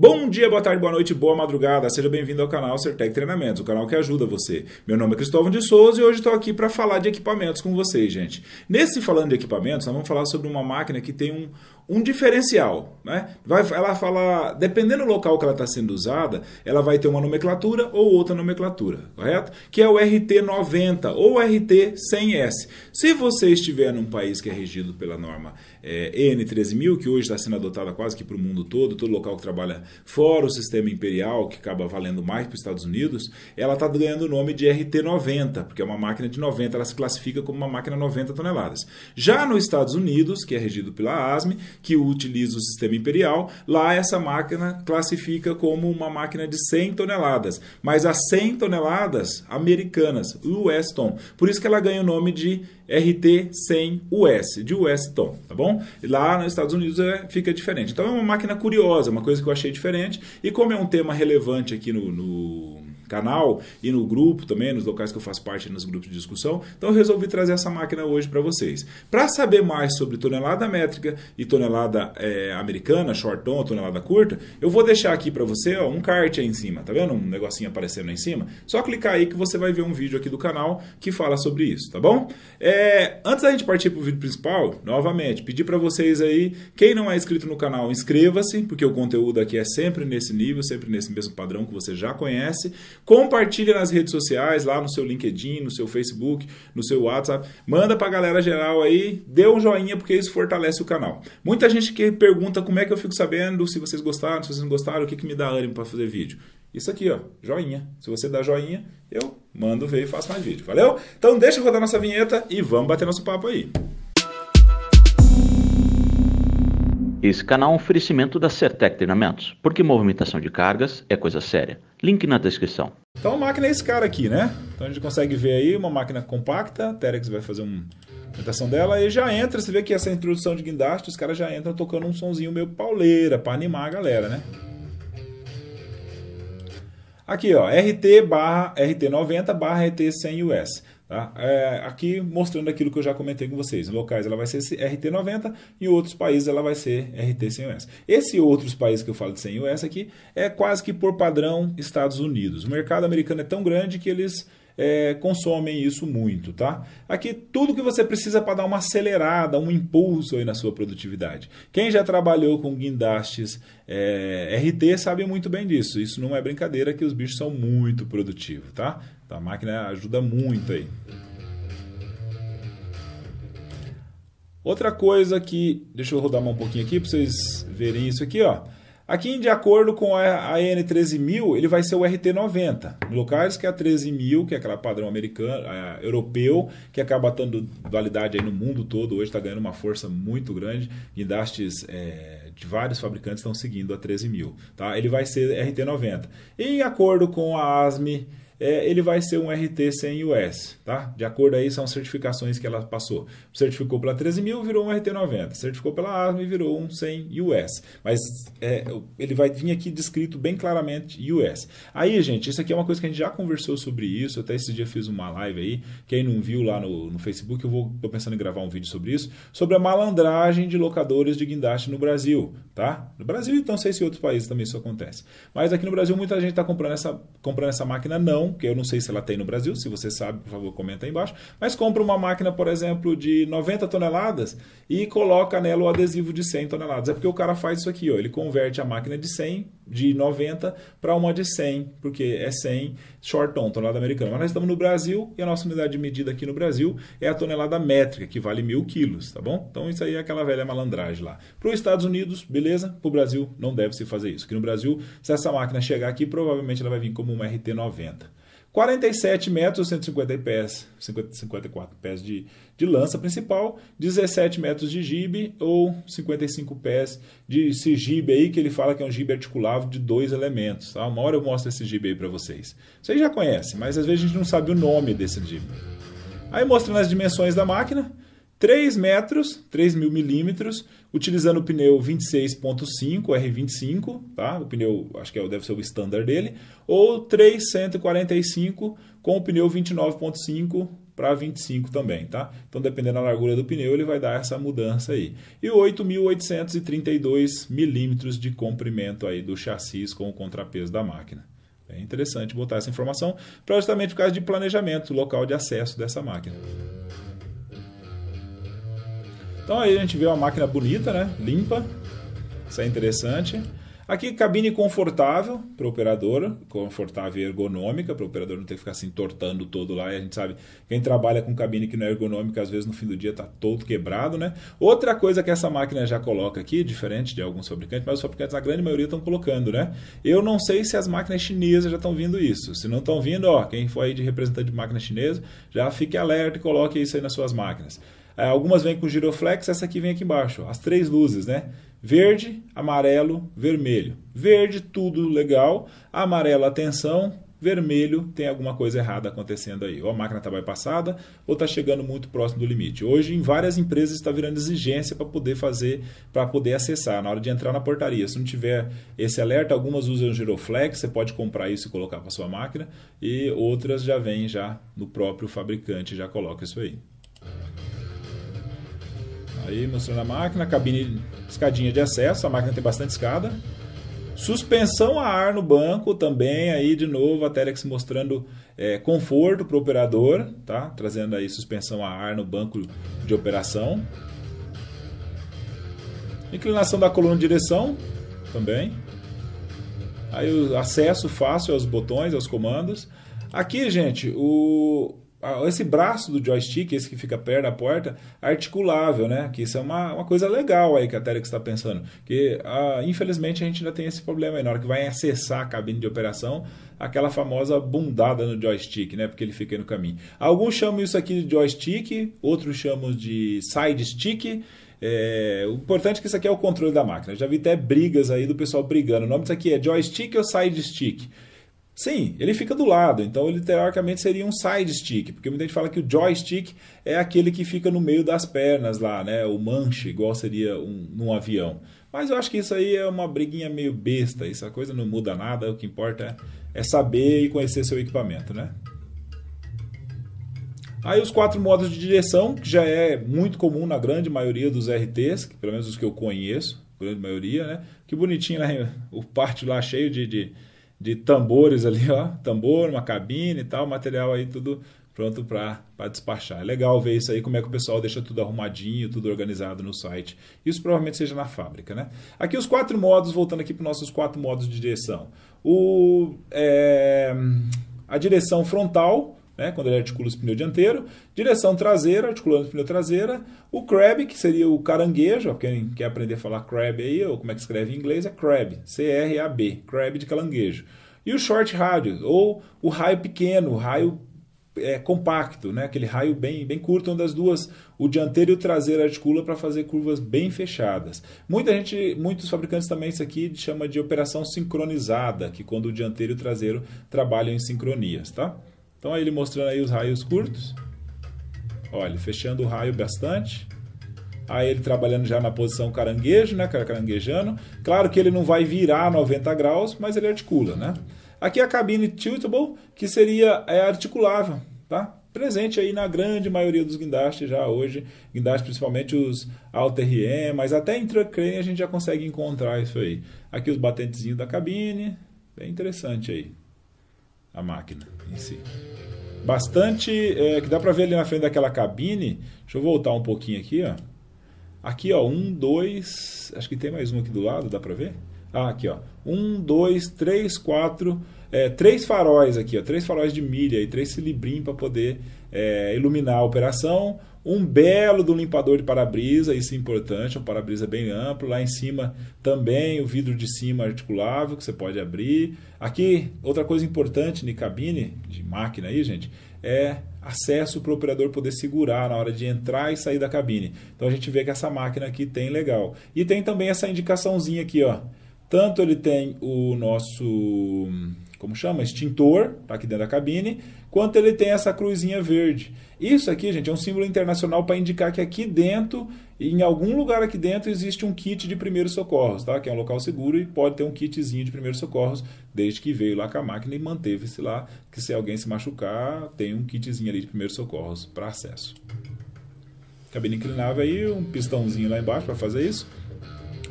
Bom dia, boa tarde, boa noite, boa madrugada. Seja bem-vindo ao canal Certec Treinamentos, o canal que ajuda você. Meu nome é Cristóvão de Souza e hoje estou aqui para falar de equipamentos com vocês, gente. Nesse falando de equipamentos, nós vamos falar sobre uma máquina que tem um, um diferencial, né? Vai, ela fala, dependendo do local que ela está sendo usada, ela vai ter uma nomenclatura ou outra nomenclatura, correto? Que é o RT90 ou RT100S. Se você estiver num país que é regido pela norma é, EN13000, que hoje está sendo adotada quase que para o mundo todo, todo local que trabalha fora o sistema imperial, que acaba valendo mais para os Estados Unidos, ela está ganhando o nome de RT90, porque é uma máquina de 90, ela se classifica como uma máquina 90 toneladas. Já nos Estados Unidos, que é regido pela ASME, que utiliza o sistema imperial, lá essa máquina classifica como uma máquina de 100 toneladas, mas a 100 toneladas americanas, o Weston. Por isso que ela ganha o nome de RT100 US, de US Tom, tá bom? E lá nos Estados Unidos é, fica diferente. Então é uma máquina curiosa, uma coisa que eu achei diferente. E como é um tema relevante aqui no, no canal e no grupo também, nos locais que eu faço parte nos grupos de discussão. Então eu resolvi trazer essa máquina hoje para vocês. Para saber mais sobre tonelada métrica e tonelada é, americana, short ton, tonelada curta, eu vou deixar aqui para você ó, um cart aí em cima, tá vendo? Um negocinho aparecendo aí em cima. Só clicar aí que você vai ver um vídeo aqui do canal que fala sobre isso, tá bom? É, antes da gente partir para o vídeo principal, novamente, pedir para vocês aí, quem não é inscrito no canal, inscreva-se, porque o conteúdo aqui é sempre nesse nível, sempre nesse mesmo padrão que você já conhece. Compartilha nas redes sociais, lá no seu LinkedIn, no seu Facebook, no seu WhatsApp. Manda pra galera geral aí, dê um joinha porque isso fortalece o canal. Muita gente que pergunta como é que eu fico sabendo se vocês gostaram, se vocês não gostaram, o que, que me dá ânimo para fazer vídeo. Isso aqui, ó, joinha. Se você dá joinha, eu mando ver e faço mais vídeo. Valeu? Então deixa eu rodar nossa vinheta e vamos bater nosso papo aí. Esse canal é um oferecimento da Certec Treinamentos, porque movimentação de cargas é coisa séria. Link na descrição. Então a máquina é esse cara aqui, né? Então a gente consegue ver aí uma máquina compacta, a Terex vai fazer uma apresentação dela e já entra, você vê que essa introdução de guindaste, os caras já entram tocando um sonzinho meio pauleira para animar a galera, né? Aqui, ó, RT barra RT90 barra RT100 US. Tá? É, aqui mostrando aquilo que eu já comentei com vocês. Em locais ela vai ser RT90, e outros países ela vai ser RT 100 US. Esse outros países que eu falo de 100 US aqui é quase que por padrão Estados Unidos. O mercado americano é tão grande que eles é, consomem isso muito, tá? Aqui tudo que você precisa para dar uma acelerada, um impulso aí na sua produtividade. Quem já trabalhou com guindastes é, RT sabe muito bem disso. Isso não é brincadeira que os bichos são muito produtivos, tá? Tá? A máquina ajuda muito aí. Outra coisa que, deixa eu rodar mais um pouquinho aqui para vocês verem isso aqui, ó. Aqui, de acordo com a N13000, ele vai ser o RT90. No locais que é a 13000, que é aquela padrão americano, é, europeu, que acaba tendo validade aí no mundo todo, hoje está ganhando uma força muito grande. Guindastes é, de vários fabricantes estão seguindo a 13000. Tá? Ele vai ser RT90. Em acordo com a ASME é, ele vai ser um RT 100 US, tá? De acordo aí são certificações que ela passou. Certificou pela 13 mil, virou um RT 90. Certificou pela ASME, virou um 100 US. Mas é, ele vai vir aqui descrito bem claramente US. Aí, gente, isso aqui é uma coisa que a gente já conversou sobre isso. Até esse dia fiz uma live aí. Quem não viu lá no, no Facebook, eu vou, tô pensando em gravar um vídeo sobre isso. Sobre a malandragem de locadores de guindaste no Brasil, tá? No Brasil, então, sei se em outros países também isso acontece. Mas aqui no Brasil, muita gente está comprando essa, comprando essa máquina não que eu não sei se ela tem no Brasil, se você sabe, por favor, comenta aí embaixo, mas compra uma máquina, por exemplo, de 90 toneladas e coloca nela o adesivo de 100 toneladas. É porque o cara faz isso aqui, ó, ele converte a máquina de 100, de 90 para uma de 100, porque é 100 short ton, tonelada americana. Mas nós estamos no Brasil e a nossa unidade de medida aqui no Brasil é a tonelada métrica, que vale mil quilos, tá bom? Então isso aí é aquela velha malandragem lá. Para os Estados Unidos, beleza? Para o Brasil, não deve se fazer isso. Aqui no Brasil, se essa máquina chegar aqui, provavelmente ela vai vir como uma RT90. 47 metros, 150 pés, 54 pés de, de lança principal, 17 metros de gibe ou 55 pés de esse gibe aí, que ele fala que é um gibe articulável de dois elementos. Tá? Uma hora eu mostro esse gibe aí para vocês. Vocês já conhecem, mas às vezes a gente não sabe o nome desse gibe. Aí mostrando as dimensões da máquina, 3 metros, 3 mil milímetros, utilizando o pneu 26.5 R25, tá? O pneu, acho que é, deve ser o standard dele, ou 345 com o pneu 29.5 para 25 também, tá? Então, dependendo da largura do pneu, ele vai dar essa mudança aí. E 8.832 milímetros de comprimento aí do chassi com o contrapeso da máquina. É interessante botar essa informação, para justamente por causa de planejamento, local de acesso dessa máquina. Então aí a gente vê uma máquina bonita, né? Limpa. Isso é interessante. Aqui, cabine confortável para o operador, confortável e ergonômica, para o operador não ter que ficar se entortando todo lá. E a gente sabe, quem trabalha com cabine que não é ergonômica, às vezes no fim do dia está todo quebrado, né? Outra coisa que essa máquina já coloca aqui, diferente de alguns fabricantes, mas os fabricantes, na grande maioria, estão colocando, né? Eu não sei se as máquinas chinesas já estão vindo isso. Se não estão vindo, ó, quem for aí de representante de máquina chinesa, já fique alerta e coloque isso aí nas suas máquinas. É, algumas vêm com giroflex, essa aqui vem aqui embaixo. as três luzes, né? Verde, amarelo, vermelho. Verde, tudo legal. Amarelo, atenção. Vermelho, tem alguma coisa errada acontecendo aí. Ou a máquina está bypassada, ou está chegando muito próximo do limite. Hoje, em várias empresas, está virando exigência para poder fazer, para poder acessar, na hora de entrar na portaria. Se não tiver esse alerta, algumas usam Giroflex, você pode comprar isso e colocar para sua máquina, e outras já vêm já no próprio fabricante, já coloca isso aí. Aí mostrando a máquina, cabine, escadinha de acesso, a máquina tem bastante escada. Suspensão a ar no banco também, aí de novo a Telex mostrando é, conforto para o operador, tá? Trazendo aí suspensão a ar no banco de operação. Inclinação da coluna de direção também. Aí o acesso fácil aos botões, aos comandos. Aqui, gente, o, esse braço do joystick, esse que fica perto da porta, articulável, né? Que isso é uma, uma coisa legal aí que a Terex está pensando. Que ah, infelizmente a gente ainda tem esse problema aí. Na hora que vai acessar a cabine de operação, aquela famosa bundada no joystick, né? Porque ele fica aí no caminho. Alguns chamam isso aqui de joystick, outros chamam de side stick. É, o importante é que isso aqui é o controle da máquina. já vi até brigas aí do pessoal brigando. O nome disso aqui é joystick ou side stick? Sim, ele fica do lado, então ele teoricamente seria um side stick, porque muita gente fala que o joystick é aquele que fica no meio das pernas lá, né? O manche, igual seria um, num avião. Mas eu acho que isso aí é uma briguinha meio besta, essa coisa não muda nada, o que importa é, é saber e conhecer seu equipamento, né? Aí os quatro modos de direção, que já é muito comum na grande maioria dos RTs, pelo menos os que eu conheço, grande maioria, né? Que bonitinho, né? O parte lá cheio de, de de tambores ali, ó, tambor, uma cabine e tal, material aí tudo pronto para despachar. É legal ver isso aí, como é que o pessoal deixa tudo arrumadinho, tudo organizado no site. Isso provavelmente seja na fábrica, né? Aqui os quatro modos, voltando aqui para os nossos quatro modos de direção. O, é, a direção frontal, né, quando ele articula os pneus dianteiro, direção traseira, articulando os pneus traseira, o crab, que seria o caranguejo, quem quer aprender a falar crab aí, ou como é que escreve em inglês, é crab, C-R-A-B, crab de caranguejo. E o short rádio, ou o raio pequeno, o raio é, compacto, né, aquele raio bem, bem curto, onde as duas, o dianteiro e o traseiro articula para fazer curvas bem fechadas. Muita gente, muitos fabricantes também isso aqui chama de operação sincronizada, que quando o dianteiro e o traseiro trabalham em sincronias, tá? Então aí ele mostrando aí os raios curtos. Olha, fechando o raio bastante. Aí ele trabalhando já na posição caranguejo, né? Caranguejando. Claro que ele não vai virar 90 graus, mas ele articula, né? Aqui a cabine tiltable, que seria é, articulável, tá? Presente aí na grande maioria dos guindastes já hoje. Guindastes principalmente os Alter-RM, mas até em truck a gente já consegue encontrar isso aí. Aqui os batentezinhos da cabine. Bem interessante aí a máquina em si. Bastante, é, que dá para ver ali na frente daquela cabine. Deixa eu voltar um pouquinho aqui, ó. Aqui, ó, um, dois, acho que tem mais um aqui do lado, dá para ver? Ah, aqui, ó, um, dois, três, quatro, é, três faróis aqui, ó, três faróis de milha e três cilibrim para poder é, iluminar a operação um belo do limpador de para-brisa, isso é importante, um para-brisa bem amplo. Lá em cima também o vidro de cima articulável que você pode abrir. Aqui, outra coisa importante de cabine, de máquina aí, gente, é acesso para o operador poder segurar na hora de entrar e sair da cabine. Então a gente vê que essa máquina aqui tem legal. E tem também essa indicaçãozinha aqui, ó. Tanto ele tem o nosso como chama, extintor, tá aqui dentro da cabine, quanto ele tem essa cruzinha verde. Isso aqui, gente, é um símbolo internacional para indicar que aqui dentro, em algum lugar aqui dentro, existe um kit de primeiros socorros, tá? Que é um local seguro e pode ter um kitzinho de primeiros socorros, desde que veio lá com a máquina e manteve-se lá, que se alguém se machucar, tem um kitzinho ali de primeiros socorros para acesso. Cabine inclinável aí, um pistãozinho lá embaixo para fazer isso.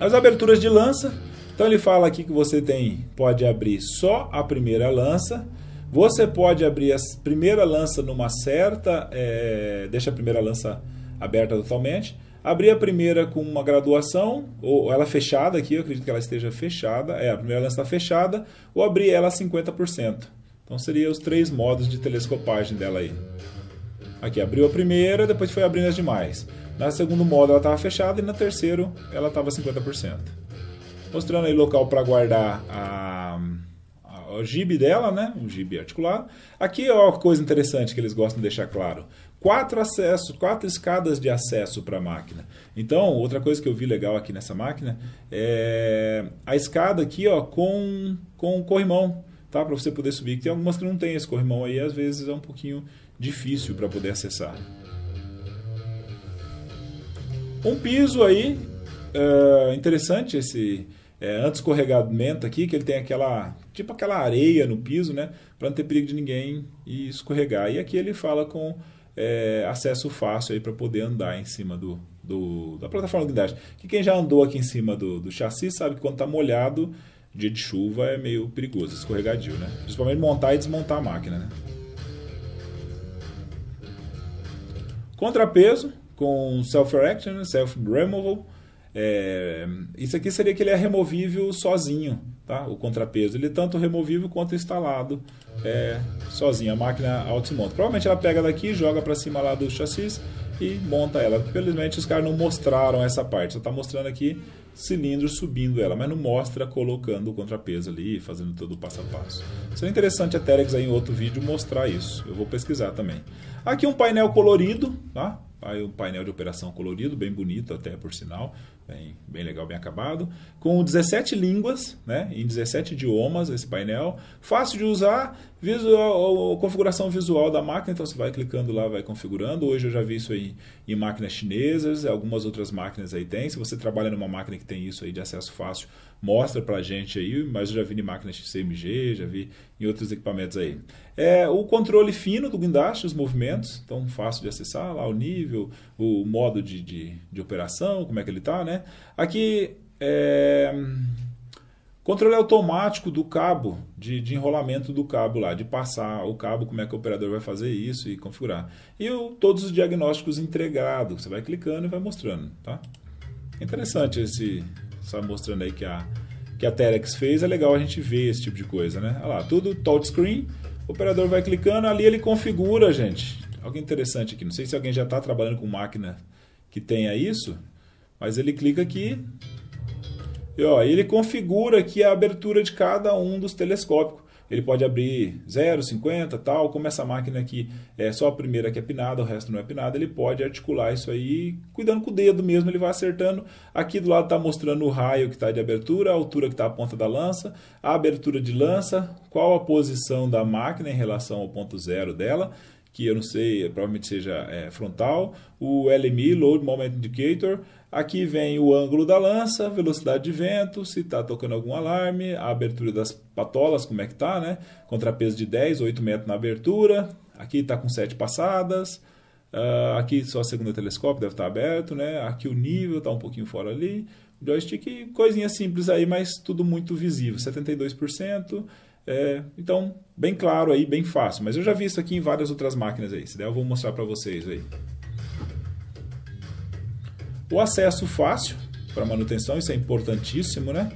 As aberturas de lança, então ele fala aqui que você tem pode abrir só a primeira lança, você pode abrir a primeira lança numa certa, é, deixa a primeira lança aberta totalmente, abrir a primeira com uma graduação, ou ela fechada aqui, eu acredito que ela esteja fechada, é, a primeira lança está fechada, ou abrir ela 50%. Então seria os três modos de telescopagem dela aí. Aqui abriu a primeira, depois foi abrindo as demais. Na segundo modo ela estava fechada e na terceiro ela estava 50%. Mostrando aí local para guardar a, a, o gibe dela, né? Um gibe articulado. Aqui é uma coisa interessante que eles gostam de deixar claro. Quatro acessos, quatro escadas de acesso para a máquina. Então, outra coisa que eu vi legal aqui nessa máquina é a escada aqui ó, com, com corrimão, tá? Para você poder subir. Tem algumas que não tem esse corrimão aí, às vezes é um pouquinho difícil para poder acessar. Um piso aí, uh, interessante esse é, anti-escorregamento aqui, que ele tem aquela, tipo aquela areia no piso, né? Para não ter perigo de ninguém e escorregar. E aqui ele fala com é, acesso fácil aí para poder andar em cima do, do da plataforma de guindagem. Que quem já andou aqui em cima do, do chassi sabe que quando está molhado, dia de chuva é meio perigoso, escorregadio, né? Principalmente montar e desmontar a máquina, né? Contrapeso com self-reaction, self-removal, é, isso aqui seria que ele é removível sozinho, tá? o contrapeso. Ele é tanto removível quanto instalado é, sozinho. A máquina auto monta. Provavelmente ela pega daqui, joga para cima lá do chassi e monta ela. Felizmente os caras não mostraram essa parte. Só está mostrando aqui cilindro subindo ela, mas não mostra colocando o contrapeso ali, fazendo todo o passo a passo. Seria é interessante a Terex aí em outro vídeo mostrar isso. Eu vou pesquisar também. Aqui um painel colorido, tá? Aí um painel de operação colorido, bem bonito até, por sinal, bem, bem legal, bem acabado. Com 17 línguas, né, em 17 idiomas esse painel. Fácil de usar, visual, configuração visual da máquina, então você vai clicando lá, vai configurando. Hoje eu já vi isso aí em máquinas chinesas, algumas outras máquinas aí tem. Se você trabalha numa máquina que tem isso aí de acesso fácil, mostra pra gente aí, mas eu já vi em máquinas CMG, já vi em outros equipamentos aí. É, o controle fino do guindaste, os movimentos, então fácil de acessar lá o nível, o modo de, de, de operação, como é que ele está, né? Aqui, é, controle automático do cabo, de, de, enrolamento do cabo lá, de passar o cabo, como é que o operador vai fazer isso e configurar. E o, todos os diagnósticos entregados, você vai clicando e vai mostrando, tá? Interessante esse, só mostrando aí que a, que a Telex fez, é legal a gente ver esse tipo de coisa, né? Olha lá, tudo touchscreen, o operador vai clicando, ali ele configura, gente algo interessante aqui. Não sei se alguém já está trabalhando com máquina que tenha isso, mas ele clica aqui e ó, ele configura aqui a abertura de cada um dos telescópicos. Ele pode abrir 0, 50, tal. Como essa máquina aqui é só a primeira que é pinada, o resto não é pinada, ele pode articular isso aí, cuidando com o dedo mesmo, ele vai acertando. Aqui do lado está mostrando o raio que está de abertura, a altura que está a ponta da lança, a abertura de lança, qual a posição da máquina em relação ao ponto zero dela que eu não sei, provavelmente seja é, frontal, o LMI, Load Moment Indicator, aqui vem o ângulo da lança, velocidade de vento, se está tocando algum alarme, a abertura das patolas, como é que está, né? Contrapeso de 10, 8 metros na abertura, aqui está com 7 passadas, uh, aqui só a segunda telescópio deve estar tá aberto, né? Aqui o nível está um pouquinho fora ali, joystick, coisinha simples aí, mas tudo muito visível, 72%, é, então, bem claro aí, bem fácil. Mas eu já vi isso aqui em várias outras máquinas aí. Se der, eu vou mostrar para vocês aí. O acesso fácil para manutenção, isso é importantíssimo, né?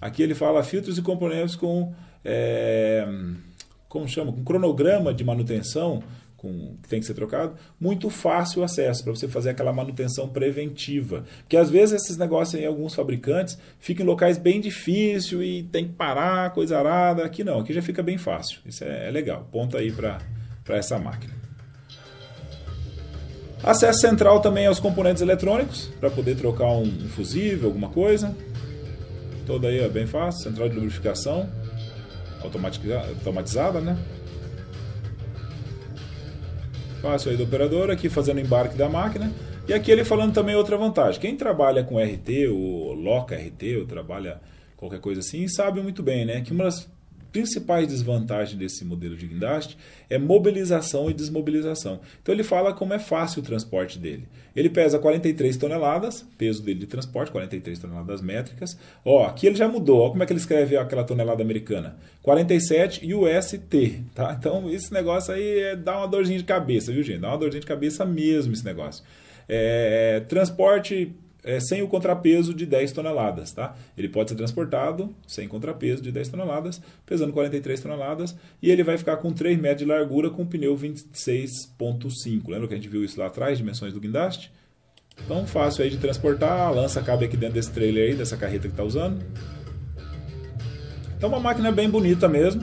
Aqui ele fala filtros e componentes com... É, como chama? Com cronograma de manutenção com, que tem que ser trocado, muito fácil o acesso para você fazer aquela manutenção preventiva. Porque às vezes esses negócios em alguns fabricantes, ficam em locais bem difíceis e tem que parar, coisa arada. Aqui não, aqui já fica bem fácil. Isso é, é legal. Ponta aí para essa máquina. Acesso central também aos componentes eletrônicos, para poder trocar um, fusível, alguma coisa. Toda aí é bem fácil. Central de lubrificação automatizada, né? fácil aí do operador, aqui fazendo embarque da máquina. E aqui ele falando também outra vantagem. Quem trabalha com RT, ou loca RT, ou trabalha qualquer coisa assim, sabe muito bem, né? Que uma das principais desvantagens desse modelo de guindaste é mobilização e desmobilização. Então ele fala como é fácil o transporte dele. Ele pesa 43 toneladas, peso dele de transporte, 43 toneladas métricas. Ó, aqui ele já mudou, ó como é que ele escreve aquela tonelada americana. 47 UST, tá? Então esse negócio aí é, dá uma dorzinha de cabeça, viu gente? Dá uma dorzinha de cabeça mesmo esse negócio. É, transporte é, sem o contrapeso de 10 toneladas. Tá? Ele pode ser transportado sem contrapeso de 10 toneladas, pesando 43 toneladas, e ele vai ficar com 3 metros de largura com pneu 26.5. Lembra que a gente viu isso lá atrás, dimensões do guindaste? Então, fácil aí de transportar, a lança cabe aqui dentro desse trailer aí, dessa carreta que está usando. Então, uma máquina bem bonita mesmo.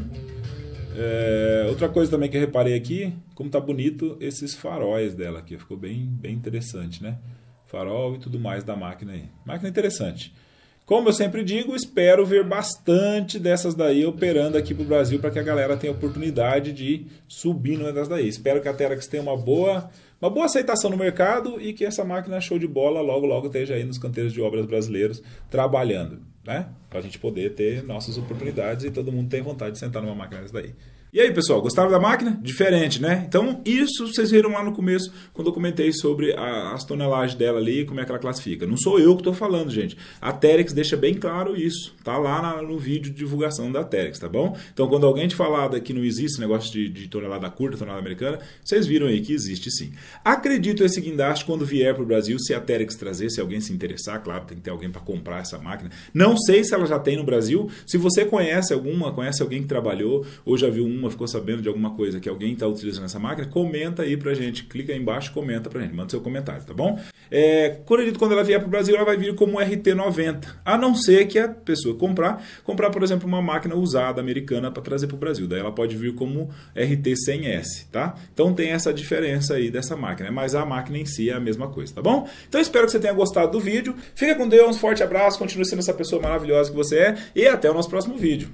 É, outra coisa também que eu reparei aqui, como tá bonito esses faróis dela aqui, ficou bem, bem interessante, né? farol e tudo mais da máquina aí. Máquina interessante. Como eu sempre digo, espero ver bastante dessas daí operando aqui para o Brasil para que a galera tenha oportunidade de subir numa das daí. Espero que a Terax tenha uma boa, uma boa aceitação no mercado e que essa máquina show de bola logo logo esteja aí nos canteiros de obras brasileiros trabalhando, né? Para a gente poder ter nossas oportunidades e todo mundo tem vontade de sentar numa máquina dessa daí. E aí, pessoal, gostaram da máquina? Diferente, né? Então, isso vocês viram lá no começo, quando eu comentei sobre a, as tonelagens dela ali, como é que ela classifica. Não sou eu que estou falando, gente. A Terex deixa bem claro isso. Tá lá na, no vídeo de divulgação da Terex, tá bom? Então, quando alguém te falar que não existe negócio de, de tonelada curta, tonelada americana, vocês viram aí que existe sim. Acredito esse guindaste quando vier para o Brasil, se a Terex trazer, se alguém se interessar, claro, tem que ter alguém para comprar essa máquina. Não sei se ela já tem no Brasil. Se você conhece alguma, conhece alguém que trabalhou ou já viu uma alguma, ficou sabendo de alguma coisa que alguém está utilizando essa máquina, comenta aí pra gente. Clica aí embaixo, comenta pra gente. Manda seu comentário, tá bom? É, Corelito, quando ela vier pro Brasil, ela vai vir como RT90. A não ser que a pessoa comprar, comprar, por exemplo, uma máquina usada americana para trazer pro Brasil. Daí ela pode vir como RT100S, tá? Então tem essa diferença aí dessa máquina. Né? Mas a máquina em si é a mesma coisa, tá bom? Então espero que você tenha gostado do vídeo. Fica com Deus, forte abraço, continue sendo essa pessoa maravilhosa que você é e até o nosso próximo vídeo.